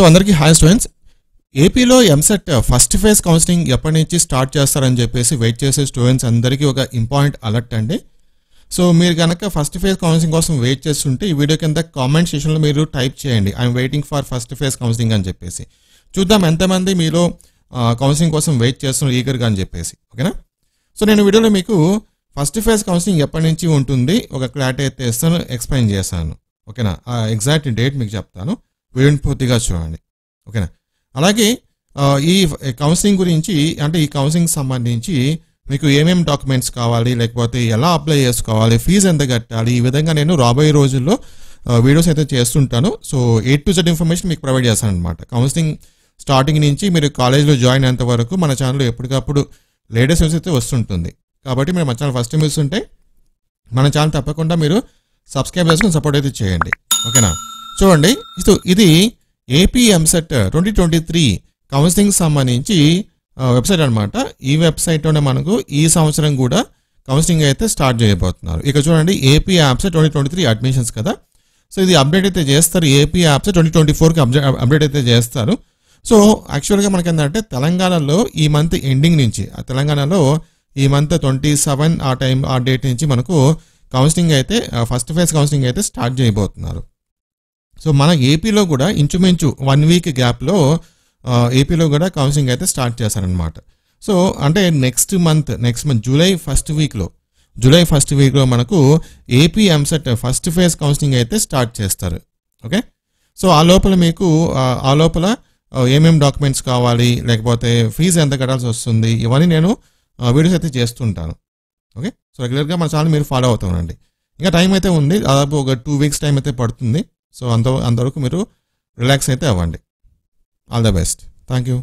so అందరికీ hi students ఏపీలో EAMCET first phase counselling ఎప్పటి నుంచి స్టార్ట్ చేస్తారని చెప్పేసి వెయిట్ చేసే స్టూడెంట్స్ అందరికీ ఒక ఇంపార్టెంట్ అలర్ట్ అండి సో మీరు కనుక ఫస్ట్ ఫేజ్ కౌన్సిలింగ్ కోసం వెయిట్ చేస్తుంటే ఈ వీడియో కింద కామెంట్ సెషన్లో మీరు టైప్ చేయండి I'm waiting for first phase counselling అని చెప్పేసి చూద్దాం ఎంతమంది మీలో కౌన్సిలింగ్ కోసం వెయిట్ చేస్తున్నారు ఈగర్గా అని చెప్పేసి ఓకేనా సో నేను వీడియోలో మీకు ఫస్ట్ ఫేజ్ కౌన్సిలింగ్ ఎప్పటి నుంచి ఉంటుంది ఒక క్లారిటీ అయితే ఇస్తాను ఎక్స్ప్లెయిన్ చేస్తాను ఓకేనా ఎగ్జాక్ట్ డేట్ మీకు చెప్తాను వీడియోని పూర్తిగా చూడండి ఓకేనా అలాగే ఈ కౌన్సిలింగ్ గురించి అంటే ఈ కౌన్సిలింగ్ సంబంధించి మీకు ఏమేమి డాక్యుమెంట్స్ కావాలి లేకపోతే ఎలా అప్లై చేసుకోవాలి ఫీజు ఎంత కట్టాలి ఈ విధంగా నేను రాబోయే రోజుల్లో వీడియోస్ అయితే చేస్తుంటాను so A to Z information మీకు ప్రొవైడ్ చేస్తాను అనమాట కౌన్సిలింగ్ స్టార్టింగ్ నుంచి మీరు కాలేజ్లో జాయిన్ అయ్యేంత వరకు మన ఛానల్లో ఎప్పటికప్పుడు లేటెస్ట్ న్యూస్ అయితే వస్తుంటుంది కాబట్టి మీరు మన ఛానల్ ఫస్ట్ టైం చూస్తుంటే మన ఛానల్ తప్పకుండా మీరు సబ్స్క్రైబ్ చేసుకుని సపోర్ట్ అయితే చేయండి ఓకేనా చూడండి సో ఇది AP EAMCET twenty twenty three counselling సంబంధించి వెబ్సైట్ అనమాట ఈ వెబ్సైట్లోనే మనకు ఈ సంవత్సరం కూడా కౌన్సిలింగ్ అయితే స్టార్ట్ చేయబోతున్నారు ఇక చూడండి AP apps twenty twenty three admissions కదా సో ఇది అప్డేట్ అయితే చేస్తారు ఏపీ యాప్స్ ట్వంటీ ట్వంటీ ఫోర్కి అప్డేట్ అయితే చేస్తారు సో యాక్చువల్గా మనకి ఏంటంటే తెలంగాణలో ఈ మంత్ ఎండింగ్ నుంచి తెలంగాణలో ఈ మంత్ ట్వంటీ సెవెన్ ఆ టైం ఆ డేట్ నుంచి మనకు కౌన్సిలింగ్ అయితే ఫస్ట్ ఫేజ్ కౌన్సిలింగ్ అయితే స్టార్ట్ చేయబోతున్నారు సో మన ఏపీలో కూడా ఇంచుమించు వన్ వీక్ గ్యాప్లో ఏపీలో కూడా కౌన్సిలింగ్ అయితే స్టార్ట్ చేశారనమాట సో అంటే next month next month July first వీక్లో జూలై ఫస్ట్ వీక్లో మనకు AP EAMCET first phase counselling అయితే స్టార్ట్ చేస్తారు ఓకే సో ఆ లోపల మీకు ఆ లోపల ఏమేమి డాక్యుమెంట్స్ కావాలి లేకపోతే ఫీజు ఎంత కట్టాల్సి వస్తుంది ఇవన్నీ నేను వీడియోస్ అయితే చేస్తుంటాను ఓకే సో రెగ్యులర్గా మన ఛానల్ మీరు ఫాలో అవుతామండి ఇంకా టైం అయితే ఉంది దాదాపు ఒక టూ వీక్స్ టైం అయితే పడుతుంది సో అంత అంతవరకు మీరు రిలాక్స్ అయితే అవ్వండి all the best thank you